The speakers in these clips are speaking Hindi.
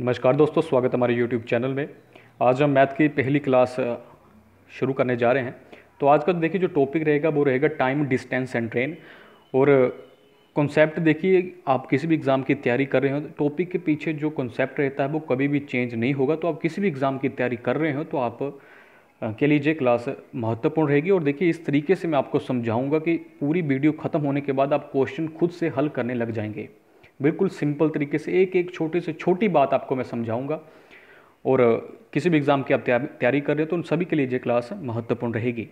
नमस्कार दोस्तों स्वागत है हमारे YouTube चैनल में आज हम मैथ की पहली क्लास शुरू करने जा रहे हैं तो आज का देखिए जो टॉपिक रहेगा वो रहेगा टाइम डिस्टेंस एंड ट्रेन और कॉन्सेप्ट देखिए आप किसी भी एग्ज़ाम की तैयारी कर रहे हो तो टॉपिक के पीछे जो कॉन्सेप्ट रहता है वो कभी भी चेंज नहीं होगा तो आप किसी भी एग्ज़ाम की तैयारी कर रहे हो तो आप के लिए ये क्लास महत्वपूर्ण रहेगी और देखिए इस तरीके से मैं आपको समझाऊंगा कि पूरी वीडियो ख़त्म होने के बाद आप क्वेश्चन खुद से हल करने लग जाएंगे बिल्कुल सिंपल तरीके से एक एक छोटे से छोटी बात आपको मैं समझाऊंगा और किसी भी एग्ज़ाम की आप तैयारी कर रहे हो तो उन सभी के लिए ये क्लास महत्वपूर्ण रहेगी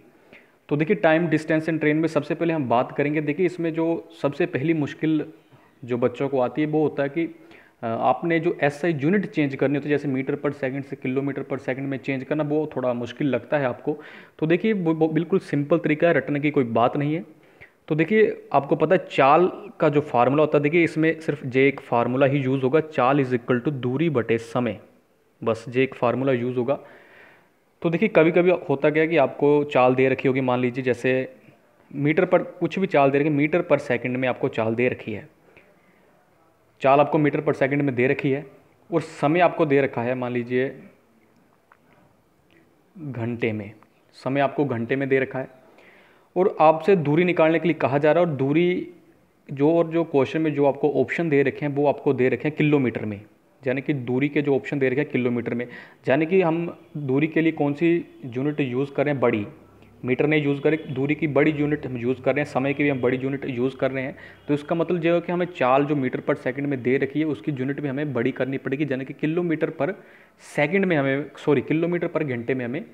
तो देखिए टाइम डिस्टेंस एंड ट्रेन में सबसे पहले हम बात करेंगे देखिए इसमें जो सबसे पहली मुश्किल जो बच्चों को आती है वो होता है कि आपने जो एस आई यूनिट चेंज करनी होती है जैसे मीटर पर सेकंड से किलोमीटर पर सेकंड में चेंज करना वो थोड़ा मुश्किल लगता है आपको तो देखिए बिल्कुल सिंपल तरीका है रटने की कोई बात नहीं है तो देखिए आपको पता है चाल का जो फार्मूला होता है देखिए इसमें सिर्फ जे एक फार्मूला ही यूज़ होगा चाल इज इक्वल टू दूरी बटे समय बस जे एक फार्मूला यूज़ होगा तो देखिए कभी कभी होता क्या कि आपको चाल दे रखी होगी मान लीजिए जैसे मीटर पर कुछ भी चाल दे रखी मीटर पर सेकंड में आपको चाल दे रखी है चाल आपको मीटर पर सेकंड में दे रखी है और समय आपको दे रखा है मान लीजिए घंटे में समय आपको घंटे में दे रखा है और आपसे दूरी निकालने के लिए कहा जा रहा है और दूरी जो और जो क्वेश्चन में जो आपको ऑप्शन दे रखे हैं वो आपको दे रखे हैं किलोमीटर में यानी कि दूरी के जो ऑप्शन दे रखे हैं किलोमीटर में यानी कि हम दूरी के लिए कौन सी यूनिट यूज़ करें बड़ी मीटर नहीं यूज़ करें दूरी की बड़ी यूनिट हम यूज़ कर रहे हैं समय की भी हम बड़ी यूनिट यूज़ कर रहे हैं तो इसका मतलब यह है कि हमें चाल जो मीटर पर सेकंड में दे रखी है उसकी यूनिट भी हमें बड़ी करनी पड़ेगी यानी कि किलोमीटर पर सेकंड में हमें सॉरी किलोमीटर पर घंटे में हमें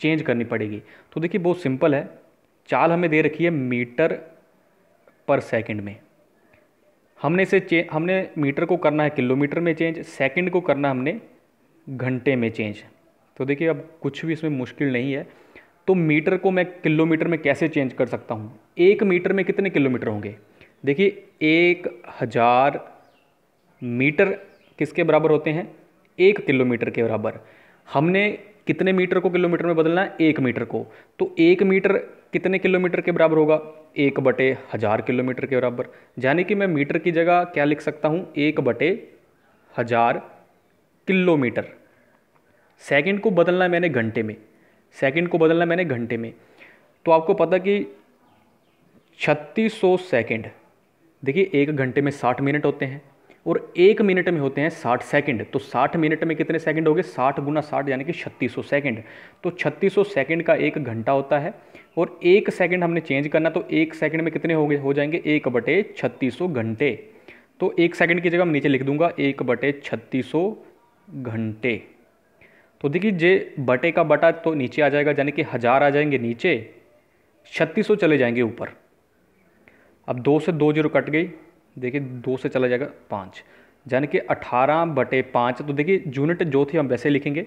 चेंज करनी पड़ेगी तो देखिए बहुत सिंपल है चाल हमें दे रखी है मीटर पर सेकंड में हमने इसे चे हमने मीटर को करना है किलोमीटर में चेंज सेकंड को करना हमने घंटे में चेंज तो देखिए अब कुछ भी इसमें मुश्किल नहीं है तो मीटर को मैं किलोमीटर में कैसे चेंज कर सकता हूँ एक मीटर में कितने किलोमीटर होंगे देखिए एक हज़ार मीटर किसके बराबर होते हैं एक किलोमीटर के बराबर हमने कितने मीटर को किलोमीटर में बदलना है एक मीटर को तो एक मीटर कितने किलोमीटर के बराबर होगा एक बटे हज़ार किलोमीटर के बराबर यानी कि मैं मीटर की जगह क्या लिख सकता हूँ एक बटे हज़ार किलोमीटर सेकंड को बदलना है मैंने घंटे में सेकंड को बदलना है मैंने घंटे में तो आपको पता कि छत्तीस सौ सेकेंड देखिए एक घंटे में साठ मिनट होते हैं और एक मिनट में होते हैं साठ सेकंड तो साठ मिनट में कितने सेकंड हो गए साठ गुना साठ यानी कि छत्तीस सौ सेकेंड तो छत्तीस सौ सेकेंड का एक घंटा होता है और एक सेकंड हमने चेंज करना तो एक सेकंड में कितने हो गए हो जाएंगे एक बटे छत्तीस सौ घंटे तो एक सेकंड की जगह मैं नीचे लिख दूंगा एक बटे छत्तीस सौ घंटे तो देखिए जे बटे का बटा तो नीचे आ जाएगा यानी कि हज़ार आ जाएंगे नीचे छत्तीस सौ चले जाएंगे ऊपर अब दो से दो जीरो कट गई देखिए दो से चला जाएगा पाँच यानी कि अठारह बटे पाँच तो देखिए यूनिट जो थी हम वैसे लिखेंगे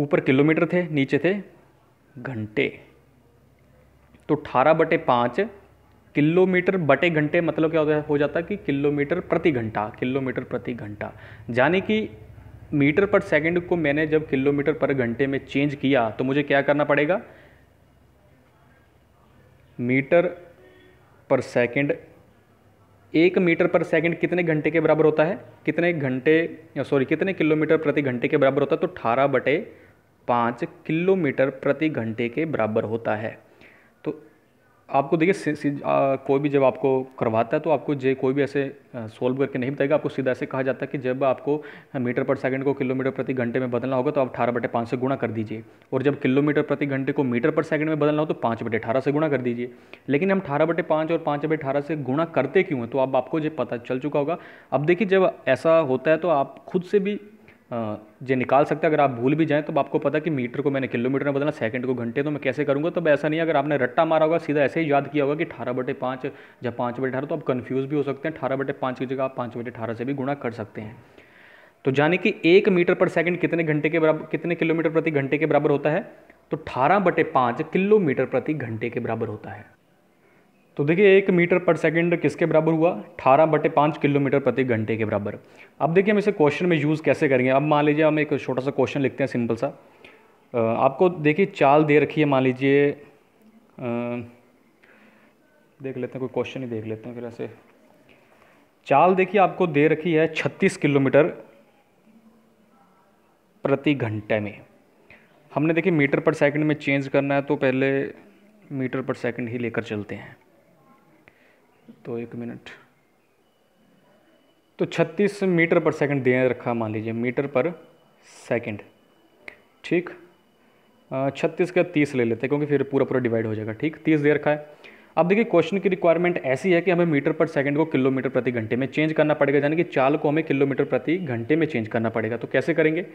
ऊपर किलोमीटर थे नीचे थे घंटे तो अठारह बटे पाँच किलोमीटर बटे घंटे मतलब क्या होता है हो जाता है कि किलोमीटर प्रति घंटा किलोमीटर प्रति घंटा यानी कि मीटर पर सेकंड को मैंने जब किलोमीटर पर घंटे में चेंज किया तो मुझे क्या करना पड़ेगा मीटर पर सेकंड एक मीटर पर सेकंड कितने घंटे के बराबर होता है कितने घंटे सॉरी कितने किलोमीटर प्रति घंटे के बराबर होता है तो अठारह बटे पाँच किलोमीटर प्रति घंटे के बराबर होता है आपको देखिए कोई भी जब आपको करवाता है तो आपको जे कोई भी ऐसे सोल्व करके नहीं बताएगा आपको सीधा ऐसे कहा जाता है कि जब आपको मीटर पर सेकंड को किलोमीटर प्रति घंटे में बदलना होगा तो आप अठारह बटे पाँच से गुणा कर दीजिए और जब किलोमीटर प्रति घंटे को मीटर पर सेकंड में बदलना हो तो पाँच बटे अठारह से गुणा कर दीजिए लेकिन हम अठारह बटे पाँच और पाँच बटे अठारह से गुणा करते क्यों हैं तो अब आपको जो पता चल चुका होगा अब देखिए जब ऐसा होता है तो आप खुद से भी जो निकाल सकते हैं अगर आप भूल भी जाएँ तो आपको पता कि मीटर को मैंने किलोमीटर में बदलना सेकंड को घंटे तो मैं कैसे करूँगा तो ऐसा नहीं अगर आपने रट्टा मारा होगा सीधा ऐसे ही याद किया होगा कि अठारह बटे पाँच या पाँच बटे अठारह तो आप कन्फ्यूज़ भी हो सकते हैं अठारह बटे पाँच की जगह आप पाँच बटे अठारह से भी गुणा कर सकते हैं तो यानी कि एक मीटर पर सेकंड कितने घंटे के बराबर कितने किलोमीटर प्रति घंटे के बराबर होता है तो अठारह बटे पाँच किलोमीटर प्रति घंटे के बराबर होता है तो देखिए एक मीटर पर सेकंड किसके बराबर हुआ अठारह बटे पाँच किलोमीटर प्रति घंटे के बराबर अब देखिए हम इसे क्वेश्चन में यूज़ कैसे करेंगे अब मान लीजिए हम एक छोटा सा क्वेश्चन लिखते हैं सिंपल सा आपको देखिए चाल दे रखी है मान लीजिए देख लेते हैं कोई क्वेश्चन ही देख लेते हैं फिर ऐसे चाल देखिए आपको दे रखी है छत्तीस किलोमीटर प्रति घंटे में हमने देखिए मीटर पर सेकंड में चेंज करना है तो पहले मीटर पर सेकंड ही लेकर चलते हैं तो एक मिनट तो 36 मीटर पर सेकंड दे रखा मान लीजिए मीटर पर सेकंड ठीक छत्तीस का तीस ले लेते हैं क्योंकि फिर पूरा पूरा डिवाइड हो जाएगा ठीक तीस दे रखा है अब देखिए क्वेश्चन की रिक्वायरमेंट ऐसी है कि हमें मीटर पर सेकंड को किलोमीटर प्रति घंटे में चेंज करना पड़ेगा यानी कि चाल को हमें किलोमीटर प्रति घंटे में चेंज करना पड़ेगा तो कैसे करेंगे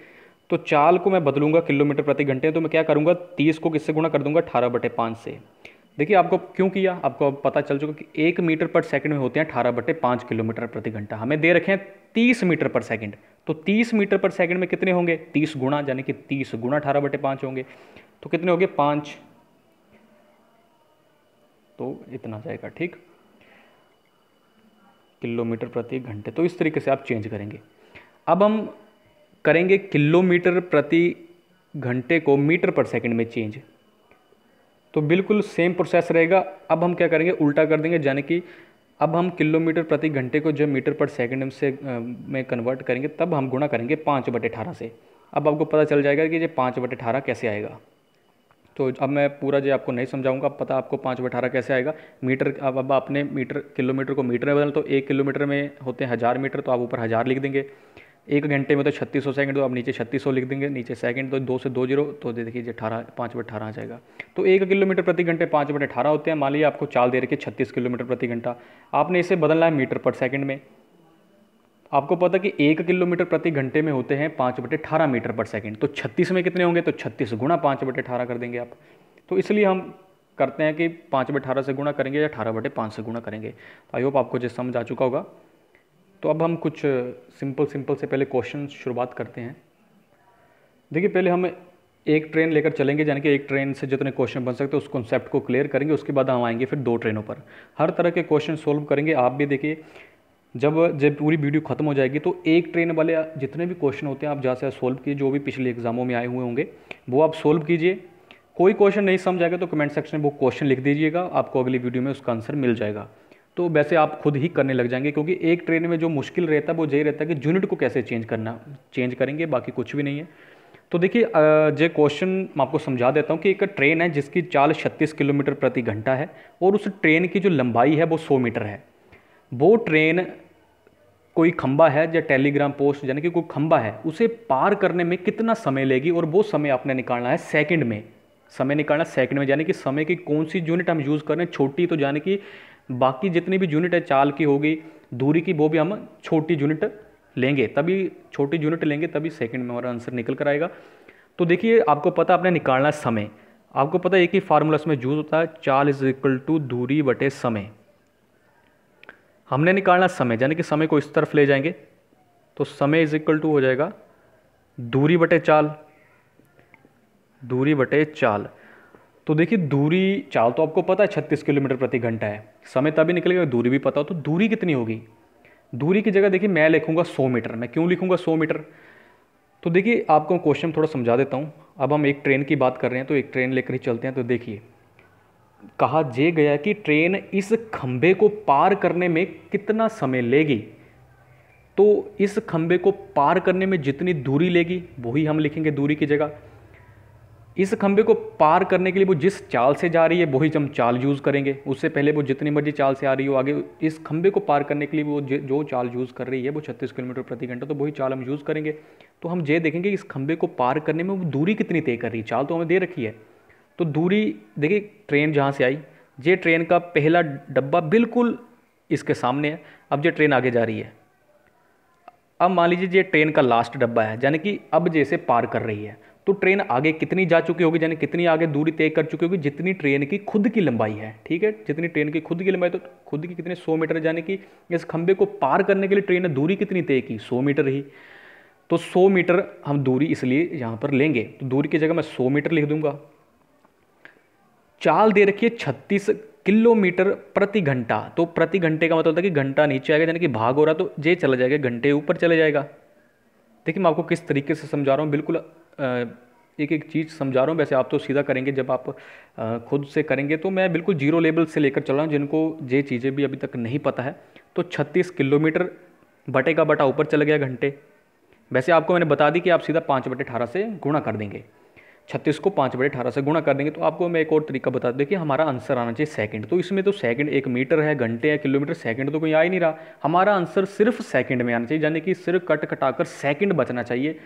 तो चाल को मैं बदलूंगा किलोमीटर प्रति घंटे तो मैं क्या करूंगा तीस को किससे गुणा कर दूंगा अठारह बटे पाँच से देखिए आपको क्यों किया आपको अब पता चल चुका कि एक मीटर पर सेकंड में होते हैं अठारह बटे पाँच किलोमीटर प्रति घंटा हमें दे रखे हैं तीस मीटर पर सेकंड तो तीस मीटर पर सेकंड में कितने होंगे तीस गुणा यानी कि तीस गुणा अठारह बटे पाँच होंगे तो कितने होंगे पाँच तो इतना जाएगा ठीक किलोमीटर प्रति घंटे तो इस तरीके से आप चेंज करेंगे अब हम करेंगे किलोमीटर प्रति घंटे को मीटर पर सेकंड में चेंज तो बिल्कुल सेम प्रोसेस रहेगा अब हम क्या करेंगे उल्टा कर देंगे यानी कि अब हम किलोमीटर प्रति घंटे को जो मीटर पर सेकंड से में कन्वर्ट करेंगे तब हम गुणा करेंगे पाँच बटे अठारह से अब आपको पता चल जाएगा कि ये पाँच बटे अठारह कैसे आएगा तो अब मैं पूरा जो आपको नहीं समझाऊंगा पता आपको पाँच बटे अठारह कैसे आएगा मीटर अब अब आपने मीटर किलोमीटर को मीटर में बदल तो एक किलोमीटर में होते हैं हज़ार मीटर तो आप ऊपर हज़ार लिख देंगे एक घंटे में तो छत्तीस सौ सेकेंड तो आप नीचे छत्तीस सौ लिख देंगे नीचे सेकंड तो दो से दो जीरो तो दे देखिए अठारह पाँच बट अठारह आ जाएगा तो एक किलोमीटर प्रति घंटे पाँच बट अठारह होते हैं मान लीजिए आपको चाल दे रखी है छत्तीस किलोमीटर प्रति घंटा आपने इसे बदलना है मीटर पर सेकेंड में आपको पता कि एक किलोमीटर प्रति घंटे में होते हैं पाँच बटे अठारह मीटर पर सेकेंड तो छत्तीस में कितने होंगे तो छत्तीस गुणा पाँच बटे अठारह कर देंगे आप तो इसलिए हम करते हैं कि पाँच बटे अठारह से गुणा करेंगे या अठारह बटे पाँच से गुणा करेंगे आई होप आपको जो समझ आ चुका होगा तो अब हम कुछ सिंपल सिंपल से पहले क्वेश्चन शुरुआत करते हैं देखिए पहले हम एक ट्रेन लेकर चलेंगे यानी कि एक ट्रेन से जितने क्वेश्चन बन सकते हैं उस कॉन्सेप्ट को क्लियर करेंगे उसके बाद हम आएंगे फिर दो ट्रेनों पर हर तरह के क्वेश्चन सोल्व करेंगे आप भी देखिए जब जब पूरी वीडियो खत्म हो जाएगी तो एक ट्रेन वाले जितने भी क्वेश्चन होते हैं आप जहाँ से सोल्व कीजिए जो भी पिछले एग्जामों में आए हुए होंगे वो आप सोल्व कीजिए कोई क्वेश्चन नहीं समझ आएगा तो कमेंट सेक्शन में वो क्वेश्चन लिख दीजिएगा आपको अगली वीडियो में उसका आंसर मिल जाएगा तो वैसे आप खुद ही करने लग जाएंगे क्योंकि एक ट्रेन में जो मुश्किल रहता है वो यही रहता है कि यूनिट को कैसे चेंज करना चेंज करेंगे बाकी कुछ भी नहीं है तो देखिए जे क्वेश्चन मैं आपको समझा देता हूँ कि एक ट्रेन है जिसकी चाल छत्तीस किलोमीटर प्रति घंटा है और उस ट्रेन की जो लंबाई है वो सौ मीटर है वो ट्रेन कोई खंबा है या टेलीग्राम पोस्ट यानी कि कोई खंबा है उसे पार करने में कितना समय लेगी और वो समय आपने निकालना है सेकंड में समय निकालना सेकंड में यानी कि समय की कौन सी यूनिट हम यूज़ कर रहे हैं छोटी तो यानी कि बाकी जितनी भी यूनिट है चाल की होगी दूरी की वो भी हम छोटी यूनिट लेंगे तभी छोटी यूनिट लेंगे तभी सेकंड में हमारा आंसर निकल कर आएगा तो देखिए आपको पता आपने निकालना समय आपको पता एक ही फार्मूला इसमें यूज होता है चाल इज इक्वल टू दूरी बटे समय हमने निकालना समय यानी कि समय को इस तरफ ले जाएंगे तो समय इज इक्वल टू हो जाएगा दूरी बटे चाल दूरी बटे चाल तो देखिए दूरी चाल तो आपको पता है छत्तीस किलोमीटर प्रति घंटा है समय तभी निकलेगा दूरी भी पता हो तो दूरी कितनी होगी दूरी की जगह देखिए मैं लिखूंगा सौ मीटर मैं क्यों लिखूंगा सौ मीटर तो देखिए आपको क्वेश्चन थोड़ा समझा देता हूँ अब हम एक ट्रेन की बात कर रहे हैं तो एक ट्रेन लेकर ही चलते हैं तो देखिए कहा जे गया कि ट्रेन इस खंभे को पार करने में कितना समय लेगी तो इस खंभे को पार करने में जितनी दूरी लेगी वही हम लिखेंगे दूरी की जगह इस खंभे को पार करने के लिए वो जिस चाल से जा रही है वही हम चाल यूज़ करेंगे उससे पहले वो जितनी मर्जी चाल से आ रही हो आगे इस खंभे को पार करने के लिए वो जो चाल यूज़ कर रही है वो 36 किलोमीटर प्रति घंटा तो वही चाल हम यूज़ करेंगे तो हम ये देखेंगे इस खंभे को पार करने में वो दूरी कितनी तय कर रही है चाल तो हमें दे रखी है तो दूरी देखिए ट्रेन जहाँ से आई ये ट्रेन का पहला डब्बा बिल्कुल इसके सामने है अब ये ट्रेन आगे जा रही है अब मान लीजिए ये ट्रेन का लास्ट डब्बा है यानी कि अब जैसे पार कर रही है तो ट्रेन आगे कितनी जा चुकी होगी यानी कितनी आगे दूरी तय कर चुकी होगी जितनी ट्रेन की खुद की लंबाई है ठीक है जितनी ट्रेन की खुद की लंबाई तो खुद की कितने सौ मीटर यानी कि इस खंबे को पार करने के लिए ट्रेन ने दूरी कितनी तय की सौ मीटर ही तो सौ मीटर हम दूरी इसलिए यहाँ पर लेंगे तो दूरी की जगह मैं सौ मीटर लिख दूंगा चाल दे रखिए छत्तीस किलोमीटर प्रति घंटा तो प्रति घंटे का मतलब था कि घंटा नीचे आएगा यानी कि भाग हो रहा तो जे चला जाएगा घंटे ऊपर चले जाएगा देखिए मैं आपको किस तरीके से समझा रहा हूँ बिल्कुल एक एक चीज़ समझा रहा हूँ वैसे आप तो सीधा करेंगे जब आप खुद से करेंगे तो मैं बिल्कुल जीरो लेवल से लेकर चल रहा हूँ जिनको ये चीज़ें भी अभी तक नहीं पता है तो छत्तीस किलोमीटर बटे का बटा ऊपर चला गया घंटे वैसे आपको मैंने बता दी कि आप सीधा पाँच बटे अठारह से गुणा कर देंगे छत्तीस को पाँच बटे अठारह से गुणा कर देंगे तो आपको मैं एक और तरीका बता दें कि हमारा आंसर आना चाहिए सेकंड तो इसमें तो सेकंड एक मीटर है घंटे या किलोमीटर सेकंड तो कोई आ ही नहीं रहा हमारा आंसर सिर्फ सेकंड में आना चाहिए यानी कि सिर्फ कट कटाकर सेकंड बचना चाहिए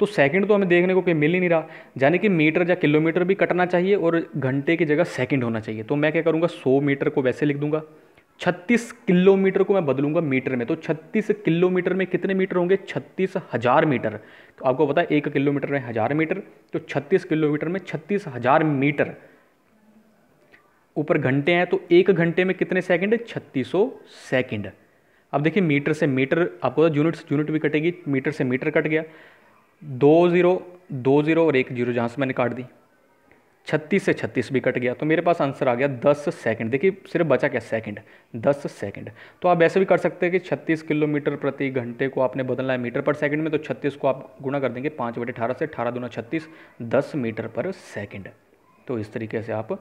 तो सेकंड तो हमें देखने को कहीं मिल ही नहीं रहा यानी कि मीटर या किलोमीटर भी कटना चाहिए और घंटे की जगह सेकंड होना चाहिए तो मैं क्या करूँगा सौ मीटर को वैसे लिख दूंगा छत्तीस किलोमीटर को मैं बदलूंगा मीटर में तो छत्तीस किलोमीटर में कितने मीटर होंगे छत्तीस हज़ार मीटर तो आपको पता है एक किलोमीटर में हज़ार मीटर तो छत्तीस किलोमीटर में छत्तीस हज़ार मीटर ऊपर घंटे हैं तो एक घंटे में कितने सेकंड छत्तीसों सेकंड अब देखिए मीटर से मीटर आपको यूनिट से यूनिट भी कटेगी मीटर से मीटर कट गया दो ज़ीरो दो ज़ीरो और एक जीरो जहाँ से मैंने काट दी छत्तीस से छत्तीस भी कट गया तो मेरे पास आंसर आ गया दस सेकंड देखिए सिर्फ बचा क्या सेकंड दस सेकंड तो आप ऐसे भी कर सकते हैं कि छत्तीस किलोमीटर प्रति घंटे को आपने बदलना है मीटर पर सेकंड में तो छत्तीस को आप गुणा कर देंगे पाँच बटे अठारह से अठारह दोनों छत्तीस दस मीटर पर सेकंड तो इस तरीके से आप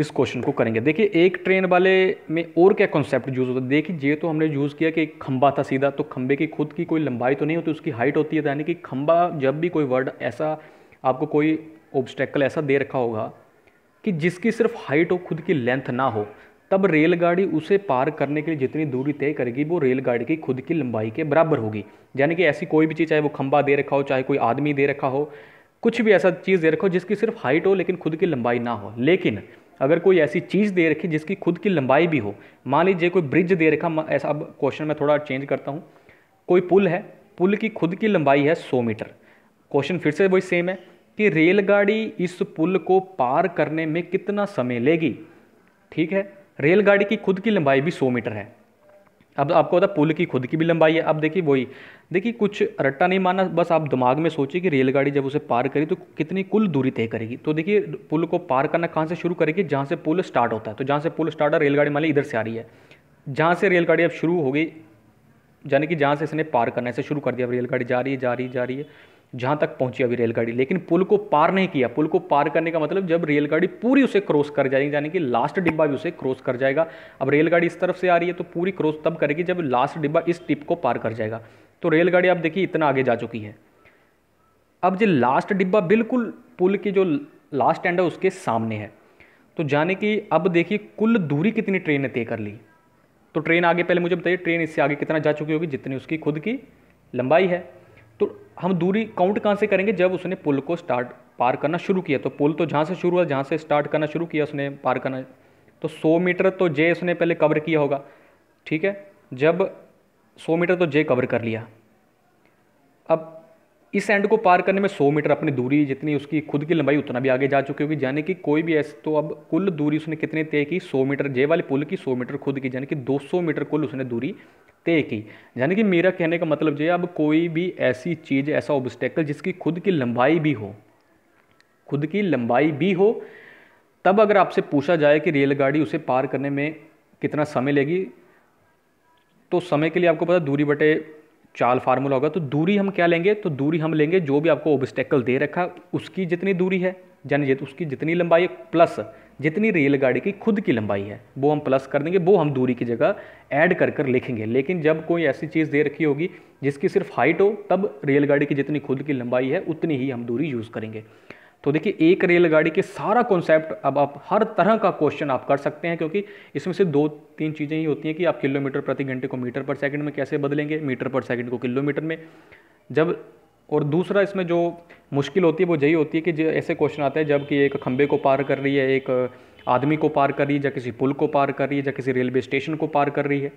इस क्वेश्चन को करेंगे देखिए एक ट्रेन वाले में और क्या कॉन्सेप्ट यूज़ होता है देखिए ये तो हमने यूज़ किया कि एक खंबा था सीधा तो खंबे की खुद की कोई लंबाई तो नहीं होती उसकी हाइट होती है तो यानी कि खंबा जब भी कोई वर्ड ऐसा आपको कोई ऑब्स्टेकल ऐसा दे रखा होगा कि जिसकी सिर्फ हाइट हो खुद की लेंथ ना हो तब रेलगाड़ी उसे पार करने के लिए जितनी दूरी तय करेगी वो रेलगाड़ी की खुद की लंबाई के बराबर होगी यानी कि ऐसी कोई भी चीज़ चाहे वो खंबा दे रखा हो चाहे कोई आदमी दे रखा हो कुछ भी ऐसा चीज़ दे रखा हो जिसकी सिर्फ हाइट हो लेकिन खुद की लंबाई ना हो लेकिन अगर कोई ऐसी चीज़ दे रखी जिसकी खुद की लंबाई भी हो मान लीजिए कोई ब्रिज दे रखा ऐसा अब क्वेश्चन में थोड़ा चेंज करता हूँ कोई पुल है पुल की खुद की लंबाई है सौ मीटर क्वेश्चन फिर से वही सेम है कि रेलगाड़ी इस पुल को पार करने में कितना समय लेगी ठीक है रेलगाड़ी की खुद की लंबाई भी सौ मीटर है अब आपको पता पुल की खुद की भी लंबाई है अब देखिए वही देखिए कुछ रट्टा नहीं माना बस आप दिमाग में सोचिए कि रेलगाड़ी जब उसे पार करी तो कितनी कुल दूरी तय करेगी तो देखिए पुल को पार करना कहाँ से शुरू करेगी जहाँ से पुल स्टार्ट होता है तो जहाँ से पुल स्टार्ट है रेलगाड़ी मान ली इधर से आ रही है जहाँ से रेलगाड़ी अब शुरू हो गई यानी कि जहाँ से इसने पार करना है इसे शुरू कर दिया अब रेलगाड़ी जा रही है जा रही जा रही है जहाँ तक पहुँची अभी रेलगाड़ी लेकिन पुल को पार नहीं किया पुल को पार करने का मतलब जब रेलगाड़ी पूरी उसे क्रॉस कर जाएगी यानी कि लास्ट डिब्बा भी उसे क्रॉस कर जाएगा अब रेलगाड़ी इस तरफ से आ रही है तो पूरी क्रॉस तब करेगी जब लास्ट डिब्बा इस टिप को पार कर जाएगा तो रेलगाड़ी आप देखिए इतना आगे जा चुकी है अब जो लास्ट डिब्बा बिल्कुल पुल की जो लास्ट एंड है उसके सामने है तो जाने की अब देखिए कुल दूरी कितनी ट्रेन ने तय कर ली तो ट्रेन आगे पहले मुझे बताइए ट्रेन इससे आगे कितना जा चुकी होगी जितनी उसकी खुद की लंबाई है तो हम दूरी काउंट कहाँ से करेंगे जब उसने पुल को स्टार्ट पार करना शुरू किया तो पुल तो जहाँ से शुरू हुआ जहाँ से स्टार्ट करना शुरू किया उसने पार करना तो 100 मीटर तो जे उसने पहले कवर किया होगा ठीक है जब 100 मीटर तो जे कवर कर लिया अब इस एंड को पार करने में 100 मीटर अपनी दूरी जितनी उसकी खुद की लंबाई उतना भी आगे जा चुकी होगी यानी कि कोई भी ऐसे तो अब कुल दूरी उसने कितने तय की 100 मीटर जे वाले पुल की 100 मीटर खुद की यानी कि 200 मीटर कुल उसने दूरी एक ही यानी कि मेरा कहने का मतलब ये अब कोई भी ऐसी चीज़ ऐसा ऑब्स्टेकल जिसकी खुद की लंबाई भी हो खुद की लंबाई भी हो तब अगर आपसे पूछा जाए कि रेलगाड़ी उसे पार करने में कितना समय लेगी तो समय के लिए आपको पता दूरी बटे चाल फार्मूला होगा तो दूरी हम क्या लेंगे तो दूरी हम लेंगे जो भी आपको ओबस्टेकल दे रखा उसकी जितनी दूरी है यानी तो उसकी जितनी लंबाई है प्लस जितनी रेलगाड़ी की खुद की लंबाई है वो हम प्लस कर देंगे वो हम दूरी की जगह ऐड कर कर लिखेंगे लेकिन जब कोई ऐसी चीज़ दे रखी होगी जिसकी सिर्फ हाइट हो तब रेलगाड़ी की जितनी खुद की लंबाई है उतनी ही हम दूरी यूज़ करेंगे तो देखिए एक रेलगाड़ी के सारा कॉन्सेप्ट अब आप हर तरह का क्वेश्चन आप कर सकते हैं क्योंकि इसमें से दो तीन चीज़ें ही होती हैं कि आप किलोमीटर प्रति घंटे को मीटर पर सेकंड में कैसे बदलेंगे मीटर पर सेकंड को किलोमीटर में जब और दूसरा इसमें जो मुश्किल होती है वो यही होती है कि ऐसे क्वेश्चन आते हैं जबकि एक खंबे को पार कर रही है एक आदमी को पार कर रही है या किसी पुल को पार कर रही है या किसी रेलवे स्टेशन को पार कर रही है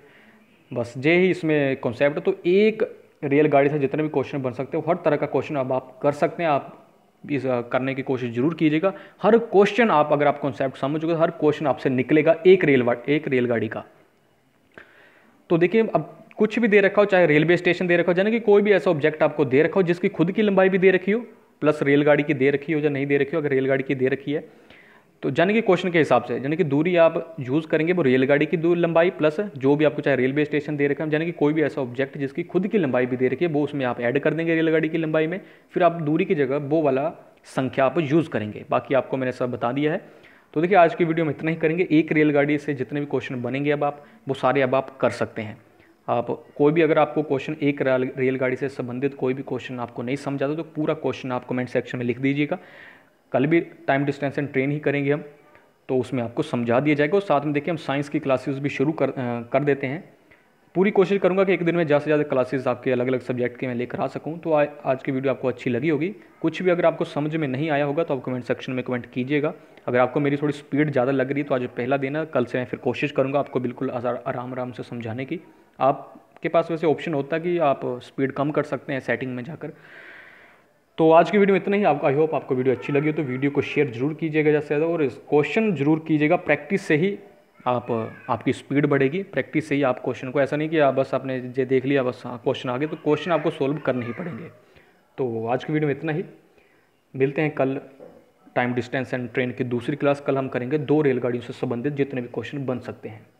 बस ये ही इसमें कॉन्सेप्ट है तो एक रेलगाड़ी से जितने भी क्वेश्चन बन सकते हो हर तरह का क्वेश्चन अब आप कर सकते हैं आप इस करने की कोशिश जरूर कीजिएगा हर क्वेश्चन आप अगर आप कॉन्सेप्ट समझ चुके हर क्वेश्चन आपसे निकलेगा एक रेल एक रेलगाड़ी का तो देखिए अब कुछ भी दे रखा हो चाहे रेलवे स्टेशन दे रखा हो यानी कि कोई भी ऐसा ऑब्जेक्ट आपको दे रखा हो जिसकी खुद की लंबाई भी दे रखी हो प्लस रेलगाड़ी की दे रखी हो या नहीं दे रखी हो अगर रेलगाड़ी की दे रखी है तो यानी कि क्वेश्चन के हिसाब से यानी कि दूरी आप यूज़ करेंगे वो रेलगाड़ी की दूरी लंबाई प्लस जो भी आपको चाहे रेलवे स्टेशन दे रखा है यानी कि कोई भी ऐसा ऑब्जेक्ट जिसकी खुद की लंबाई भी दे रखी है वो उसमें आप ऐड कर देंगे रेलगाड़ी की लंबाई में फिर आप दूरी की जगह वो वाला संख्या आप यूज़ करेंगे बाकी आपको मैंने सब बता दिया है तो देखिए आज की वीडियो में इतना ही करेंगे एक रेलगाड़ी से जितने भी क्वेश्चन बनेंगे अब आप वो सारे अब आप कर सकते हैं आप कोई भी अगर आपको क्वेश्चन एक रेलगाड़ी से संबंधित कोई भी क्वेश्चन आपको नहीं समझ आता तो पूरा क्वेश्चन आप कमेंट सेक्शन में लिख दीजिएगा कल भी टाइम डिस्टेंस एंड ट्रेन ही करेंगे हम तो उसमें आपको समझा दिया जाएगा और साथ में देखिए हम साइंस की क्लासेस भी शुरू कर कर देते हैं पूरी कोशिश करूंगा कि एक दिन में ज़्यादा से ज़्यादा क्लासेस आपके अलग अलग सब्जेक्ट के मैं लेकर आ सकूं तो आ, आज की वीडियो आपको अच्छी लगी होगी कुछ भी अगर आपको समझ में नहीं आया होगा तो आप कमेंट सेक्शन में कमेंट कीजिएगा अगर आपको मेरी थोड़ी स्पीड ज़्यादा लग रही है तो आज पहला दिन है कल से मैं फिर कोशिश करूँगा आपको बिल्कुल आराम आराम से समझाने की आपके पास वैसे ऑप्शन होता कि आप स्पीड कम कर सकते हैं सेटिंग में जाकर तो आज की वीडियो में इतना ही आपको आई होप आपको वीडियो अच्छी लगी हो तो वीडियो को शेयर जरूर कीजिएगा ज़्यादा से ज़्यादा और क्वेश्चन जरूर कीजिएगा प्रैक्टिस से ही आप आपकी स्पीड बढ़ेगी प्रैक्टिस से ही आप क्वेश्चन को ऐसा नहीं कि आप बस आपने ये देख लिया बस क्वेश्चन हाँ, आ गए तो क्वेश्चन आपको सोल्व करने ही पड़ेंगे तो आज की वीडियो में इतना ही मिलते हैं कल टाइम डिस्टेंस एंड ट्रेन की दूसरी क्लास कल हम करेंगे दो रेलगाड़ियों से संबंधित जितने भी क्वेश्चन बन सकते हैं